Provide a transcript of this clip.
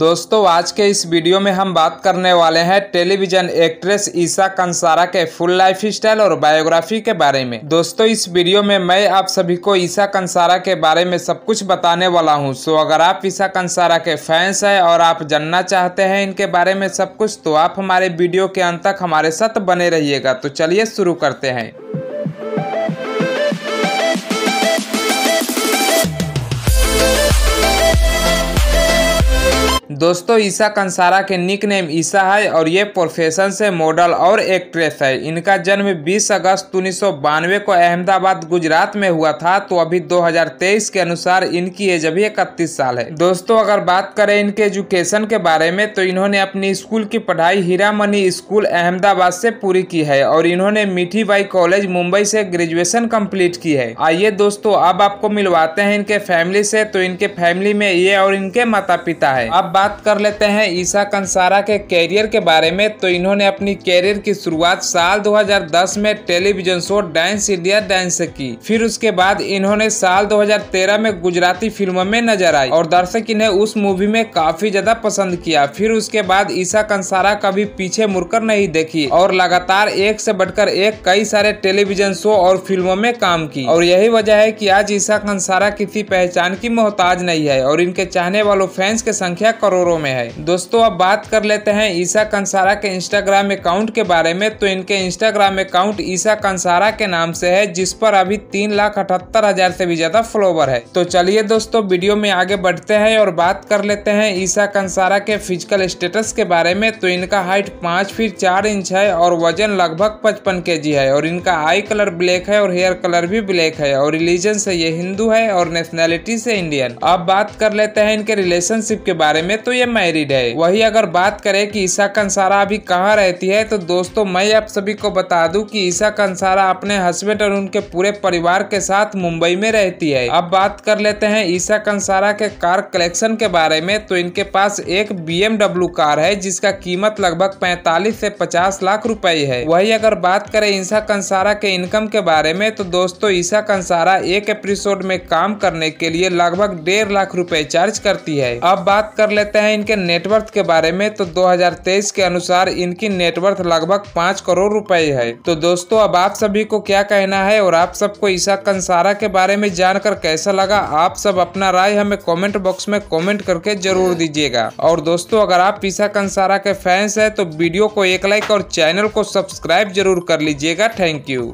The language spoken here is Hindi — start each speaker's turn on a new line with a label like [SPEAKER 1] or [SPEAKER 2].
[SPEAKER 1] दोस्तों आज के इस वीडियो में हम बात करने वाले हैं टेलीविजन एक्ट्रेस ईशा कंसारा के फुल लाइफ स्टाइल और बायोग्राफी के बारे में दोस्तों इस वीडियो में मैं आप सभी को ईशा कंसारा के बारे में सब कुछ बताने वाला हूं सो अगर आप ईशा कंसारा के फैंस हैं और आप जानना चाहते हैं इनके बारे में सब कुछ तो आप हमारे वीडियो के अंत तक हमारे साथ बने रहिएगा तो चलिए शुरू करते हैं दोस्तों ईसा कंसारा के निक नेम ईसा है और ये प्रोफेशन से मॉडल और एक्ट्रेस है इनका जन्म 20 अगस्त उन्नीस को अहमदाबाद गुजरात में हुआ था तो अभी 2023 के अनुसार इनकी एज अभी इकतीस साल है दोस्तों अगर बात करें इनके एजुकेशन के बारे में तो इन्होंने अपनी स्कूल की पढ़ाई मनी स्कूल अहमदाबाद से पूरी की है और इन्होंने मीठी बाई कॉलेज मुंबई से ग्रेजुएशन कम्प्लीट की है आइए दोस्तों अब आपको मिलवाते हैं इनके फैमिली से तो इनके फैमिली में ये और इनके माता पिता है अब बात बात कर लेते हैं ईशा कंसारा के कैरियर के बारे में तो इन्होंने अपनी कैरियर की शुरुआत साल 2010 में television show dance India dance से की फिर उसके बाद इन्होंने साल 2013 में गुजराती फिल्मों में नजर आई और दर्शक इन्हें उस मूवी में काफी ज्यादा पसंद किया फिर उसके बाद ईशा कंसारा कभी पीछे मुड़कर नहीं देखी और लगातार एक से बढ़कर एक कई सारे टेलीविजन शो और फिल्मों में काम की और यही वजह है की आज ईशा कंसारा किसी पहचान की मोहताज नहीं है और इनके चाहने वालों फैंस की संख्या करोड़ करोड़ों में है दोस्तों अब बात कर लेते हैं ईसा कंसारा के इंस्टाग्राम अकाउंट के बारे में तो इनके इंस्टाग्राम अकाउंट ईसा कंसारा के नाम से है जिस पर अभी तीन लाख अठहत्तर हजार से भी ज्यादा फॉलोवर है तो चलिए दोस्तों वीडियो में आगे बढ़ते हैं और बात कर लेते हैं ईसा कंसारा के फिजिकल स्टेटस के बारे में तो इनका हाइट पाँच फीट चार इंच है और वजन लगभग पचपन के है और इनका आई कलर ब्लैक है और हेयर कलर भी ब्लैक है और रिलीजन से ये हिंदू है और नेशनैलिटी से इंडियन अब बात कर लेते हैं इनके रिलेशनशिप के बारे में तो तो ये मैरिड है वही अगर बात करें कि ईसा कंसारा अभी कहाँ रहती है तो दोस्तों मैं आप सभी को बता दूं कि ईसा कंसारा अपने हस्बैंड और उनके पूरे परिवार के साथ मुंबई में रहती है अब बात कर लेते हैं ईसा कंसारा के कार कलेक्शन के बारे में तो इनके पास एक बी कार है जिसका कीमत लगभग पैंतालीस ऐसी पचास लाख रूपए है वही अगर बात करे ईशा कंसारा के इनकम के बारे में तो दोस्तों ईसा कंसारा एक एपिसोड में काम करने के लिए लगभग डेढ़ लाख रुपए चार्ज करती है अब बात कर लेते लेते हैं इनके नेटवर्थ के बारे में तो 2023 के अनुसार इनकी नेटवर्थ लगभग पाँच करोड़ रुपए है तो दोस्तों अब आप सभी को क्या कहना है और आप सबको ईशा कंसारा के बारे में जानकर कैसा लगा आप सब अपना राय हमें कॉमेंट बॉक्स में कॉमेंट करके जरूर दीजिएगा और दोस्तों अगर आप ईशा कंसारा के फैंस है तो वीडियो को एक लाइक और चैनल को सब्सक्राइब जरूर कर लीजिएगा थैंक यू